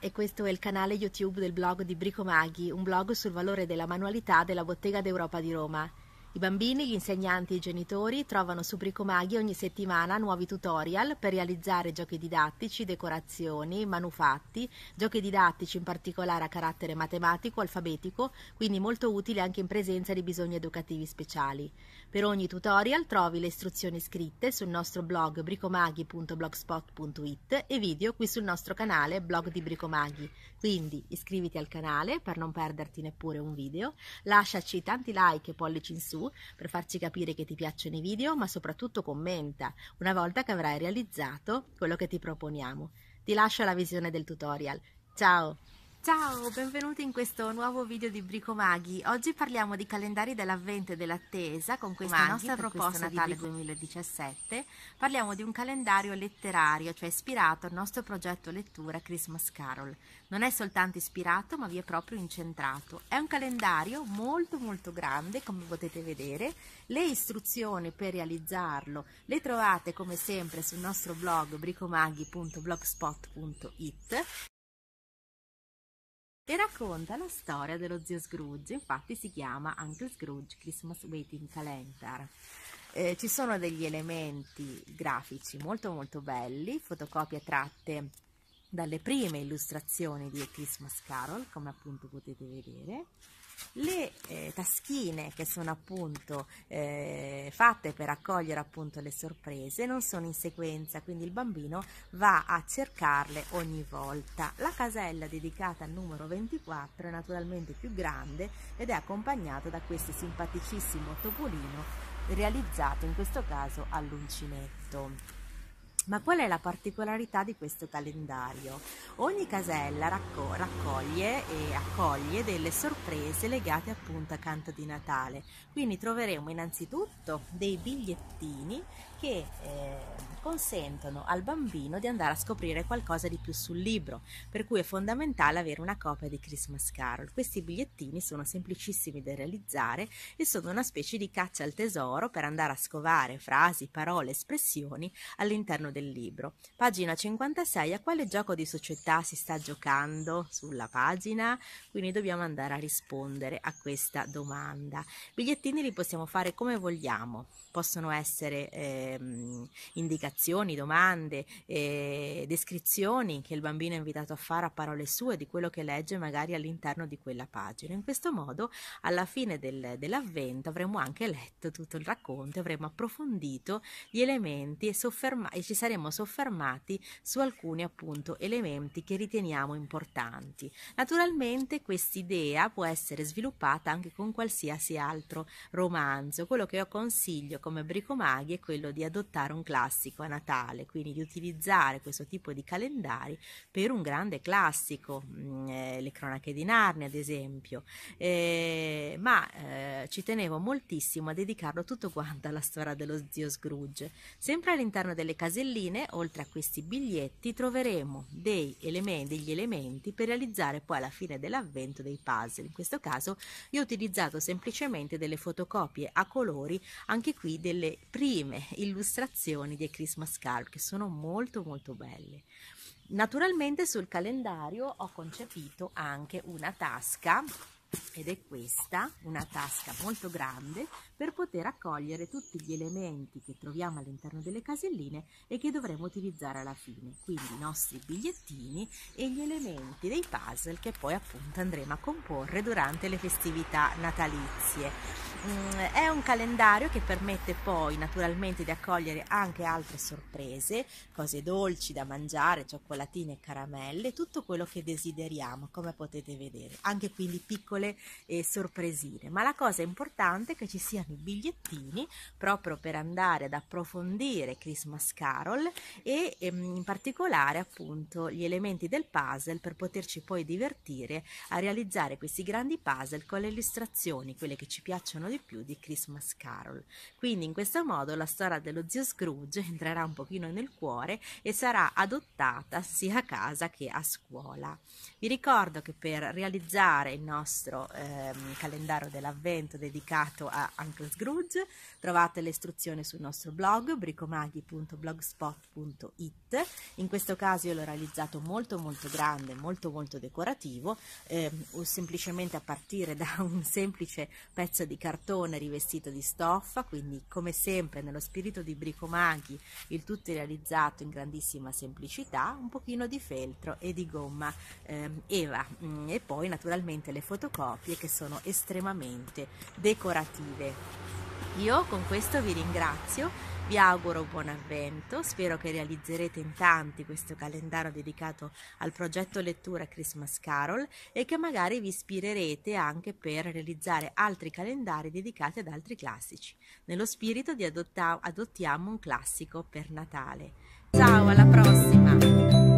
e questo è il canale YouTube del blog di Brico Maghi, un blog sul valore della manualità della Bottega d'Europa di Roma. I bambini, gli insegnanti e i genitori trovano su Bricomaghi ogni settimana nuovi tutorial per realizzare giochi didattici, decorazioni, manufatti, giochi didattici in particolare a carattere matematico, alfabetico, quindi molto utili anche in presenza di bisogni educativi speciali. Per ogni tutorial trovi le istruzioni scritte sul nostro blog bricomaghi.blogspot.it e video qui sul nostro canale Blog di Bricomaghi. Quindi iscriviti al canale per non perderti neppure un video, lasciaci tanti like e pollici in su per farci capire che ti piacciono i video, ma soprattutto commenta una volta che avrai realizzato quello che ti proponiamo. Ti lascio alla visione del tutorial. Ciao! Ciao, benvenuti in questo nuovo video di Bricomaghi. Oggi parliamo di calendari dell'avvento e dell'attesa con questa Maghi, nostra proposta Natale di 2017. Parliamo di un calendario letterario, cioè ispirato al nostro progetto lettura Christmas Carol. Non è soltanto ispirato, ma vi è proprio incentrato. È un calendario molto molto grande, come potete vedere. Le istruzioni per realizzarlo le trovate come sempre sul nostro blog bricomaghi.blogspot.it e racconta la storia dello zio Scrooge, infatti si chiama Uncle Scrooge Christmas Waiting Calendar. Eh, ci sono degli elementi grafici molto molto belli, fotocopie tratte dalle prime illustrazioni di A Christmas Carol, come appunto potete vedere, le eh, taschine che sono appunto eh, fatte per accogliere appunto le sorprese non sono in sequenza quindi il bambino va a cercarle ogni volta la casella dedicata al numero 24 è naturalmente più grande ed è accompagnata da questo simpaticissimo topolino realizzato in questo caso all'uncinetto ma qual è la particolarità di questo calendario? Ogni casella racco- raccoglie e accoglie delle sorprese legate appunto a Canto di Natale. Quindi troveremo innanzitutto dei bigliettini che eh, consentono al bambino di andare a scoprire qualcosa di più sul libro, per cui è fondamentale avere una copia di Christmas Carol. Questi bigliettini sono semplicissimi da realizzare e sono una specie di caccia al tesoro per andare a scovare frasi, parole, espressioni all'interno del libro. Pagina 56, a quale gioco di società si sta giocando sulla pagina? Quindi dobbiamo andare a rispondere a questa domanda. Bigliettini li possiamo fare come vogliamo, possono essere eh, indicazioni, domande, eh, descrizioni che il bambino è invitato a fare a parole sue di quello che legge magari all'interno di quella pagina. In questo modo alla fine del, dell'avvento avremo anche letto tutto il racconto, e avremo approfondito gli elementi e, sofferma- e ci sarà saremmo soffermati su alcuni appunto elementi che riteniamo importanti. Naturalmente quest'idea può essere sviluppata anche con qualsiasi altro romanzo. Quello che io consiglio come bricomaghi è quello di adottare un classico a Natale, quindi di utilizzare questo tipo di calendari per un grande classico, mm, eh, le cronache di Narnia ad esempio, eh, ma eh, ci tenevo moltissimo a dedicarlo tutto quanto alla storia dello zio Scrooge, sempre all'interno delle caselle cartelline, oltre a questi biglietti, troveremo elementi, degli elementi per realizzare poi alla fine dell'avvento dei puzzle. In questo caso io ho utilizzato semplicemente delle fotocopie a colori, anche qui delle prime illustrazioni dei Christmas card, che sono molto molto belle. Naturalmente sul calendario ho concepito anche una tasca ed è questa, una tasca molto grande per poter accogliere tutti gli elementi che troviamo all'interno delle caselline e che dovremo utilizzare alla fine, quindi i nostri bigliettini e gli elementi dei puzzle che poi appunto andremo a comporre durante le festività natalizie. Mm, è un calendario che permette poi naturalmente di accogliere anche altre sorprese, cose dolci da mangiare, cioccolatine e caramelle, tutto quello che desideriamo, come potete vedere, anche quindi piccole piccole eh, sorpresine. Ma la cosa importante è che ci siano i bigliettini proprio per andare ad approfondire Christmas Carol e ehm, in particolare appunto gli elementi del puzzle per poterci poi divertire a realizzare questi grandi puzzle con le illustrazioni, quelle che ci piacciono di più di Christmas Carol. Quindi in questo modo la storia dello zio Scrooge entrerà un pochino nel cuore e sarà adottata sia a casa che a scuola. Vi ricordo che per realizzare il nostro nostro ehm, calendario dell'avvento dedicato a Uncle Scrooge. Trovate le istruzioni sul nostro blog bricomaghi.blogspot.it. In questo caso io l'ho realizzato molto molto grande, molto molto decorativo, ehm, o semplicemente a partire da un semplice pezzo di cartone rivestito di stoffa, quindi come sempre nello spirito di bricomaghi il tutto è realizzato in grandissima semplicità, un pochino di feltro e di gomma ehm, Eva mm, e poi naturalmente le fotocopie copie che sono estremamente decorative. Io con questo vi ringrazio, vi auguro buon avvento, spero che realizzerete in tanti questo calendario dedicato al progetto lettura Christmas Carol e che magari vi ispirerete anche per realizzare altri calendari dedicati ad altri classici, nello spirito di adotta- adottiamo un classico per Natale. Ciao, alla prossima!